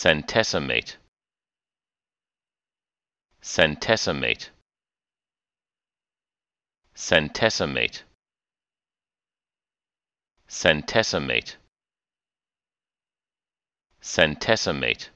centesimate centesimate centesimate centesimate centesimate